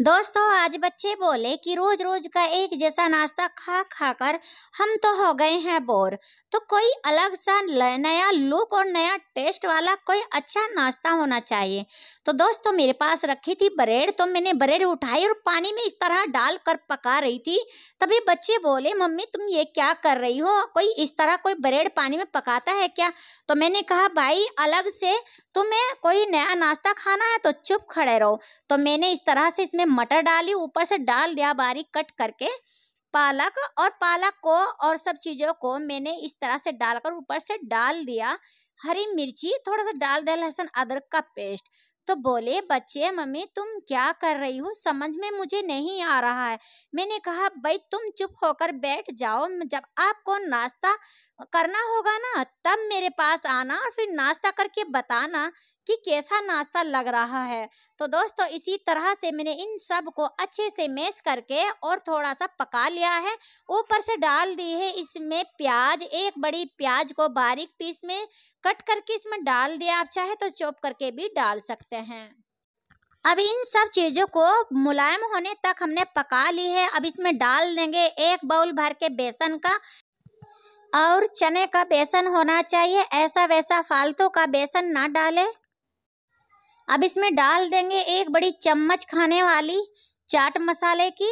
दोस्तों आज बच्चे बोले कि रोज रोज का एक जैसा नाश्ता खा खा कर हम तो हो गए हैं बोर तो कोई अलग सा नया लुक और नया टेस्ट वाला कोई अच्छा नाश्ता होना चाहिए तो दोस्तों मेरे पास रखी थी ब्रेड तो मैंने ब्रेड उठाई और पानी में इस तरह डाल कर पका रही थी तभी बच्चे बोले मम्मी तुम ये क्या कर रही हो कोई इस तरह कोई ब्रेड पानी में पकाता है क्या तो मैंने कहा भाई अलग से तुम्हें कोई नया नाश्ता खाना है तो चुप खड़े रहो तो मैंने इस तरह से इसमें हमने मटर डाली ऊपर से डाल दिया बारीक कट करके पालक और पालक को और सब चीज़ों को मैंने इस तरह से डालकर ऊपर से डाल दिया हरी मिर्ची थोड़ा सा डाल दिया लहसुन अदरक का पेस्ट तो बोले बच्चे मम्मी तुम क्या कर रही हो समझ में मुझे नहीं आ रहा है मैंने कहा भाई तुम चुप होकर बैठ जाओ जब आपको नाश्ता करना होगा ना तब मेरे पास आना और फिर नाश्ता करके बताना कि कैसा नाश्ता लग रहा है तो दोस्तों इसी तरह से मैंने इन सब को अच्छे से मैश करके और थोड़ा सा पका लिया है ऊपर से डाल दी है इसमें प्याज एक बड़ी प्याज को बारीक पीस में कट करके इसमें डाल दिया आप चाहे तो चॉप करके भी डाल सकते हैं अब इन सब चीज़ों को मुलायम होने तक हमने पका ली है अब इसमें डाल देंगे एक बाउल भर के बेसन का और चने का बेसन होना चाहिए ऐसा वैसा फालतू का बेसन ना डालें अब इसमें डाल देंगे एक बड़ी चम्मच खाने वाली चाट मसाले की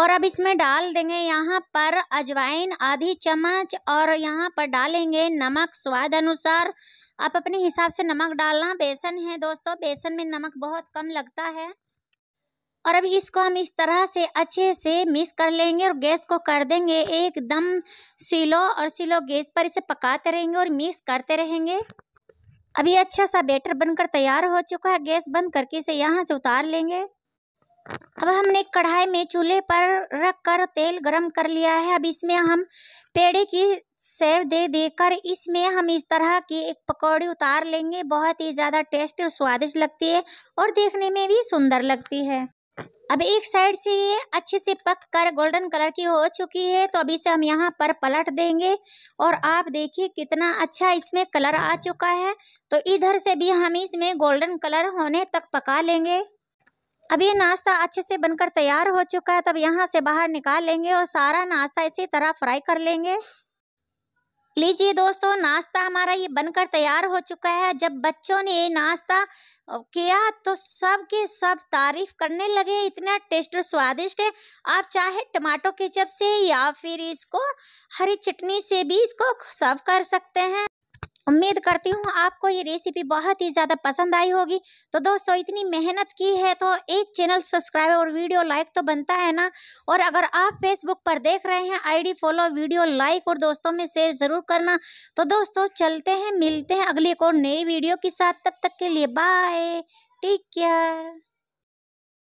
और अब इसमें डाल देंगे यहाँ पर अजवाइन आधी चम्मच और यहाँ पर डालेंगे नमक स्वाद अनुसार आप अपने हिसाब से नमक डालना बेसन है दोस्तों बेसन में नमक बहुत कम लगता है और अब इसको हम इस तरह से अच्छे से मिक्स कर लेंगे और गैस को कर देंगे एकदम सिलो और सिलो गैस पर इसे पकाते रहेंगे और मिक्स करते रहेंगे अभी अच्छा सा बैटर बनकर तैयार हो चुका है गैस बंद करके इसे यहाँ से उतार लेंगे अब हमने कढ़ाई में चूल्हे पर रख कर तेल गरम कर लिया है अब इसमें हम पेड़े की सेव दे देकर इसमें हम इस तरह की एक पकौड़ी उतार लेंगे बहुत ही ज़्यादा टेस्ट और स्वादिष्ट लगती है और देखने में भी सुंदर लगती है अब एक साइड से ये अच्छे से पक कर गोल्डन कलर की हो चुकी है तो अभी से हम यहाँ पर पलट देंगे और आप देखिए कितना अच्छा इसमें कलर आ चुका है तो इधर से भी हम इसमें गोल्डन कलर होने तक पका लेंगे अब ये नाश्ता अच्छे से बनकर तैयार हो चुका है तब यहाँ से बाहर निकाल लेंगे और सारा नाश्ता इसी तरह फ्राई कर लेंगे लीजिए दोस्तों नाश्ता हमारा ये बनकर तैयार हो चुका है जब बच्चों ने ये नाश्ता किया तो सब के सब तारीफ करने लगे इतना टेस्ट और स्वादिष्ट है आप चाहे टमाटो केचप से या फिर इसको हरी चटनी से भी इसको सर्व कर सकते हैं उम्मीद करती हूँ आपको ये रेसिपी बहुत ही ज़्यादा पसंद आई होगी तो दोस्तों इतनी मेहनत की है तो एक चैनल सब्सक्राइब और वीडियो लाइक तो बनता है ना और अगर आप फेसबुक पर देख रहे हैं आईडी फॉलो वीडियो लाइक और दोस्तों में शेयर ज़रूर करना तो दोस्तों चलते हैं मिलते हैं अगली एक और नई वीडियो के साथ तब तक के लिए बाय टेक केयर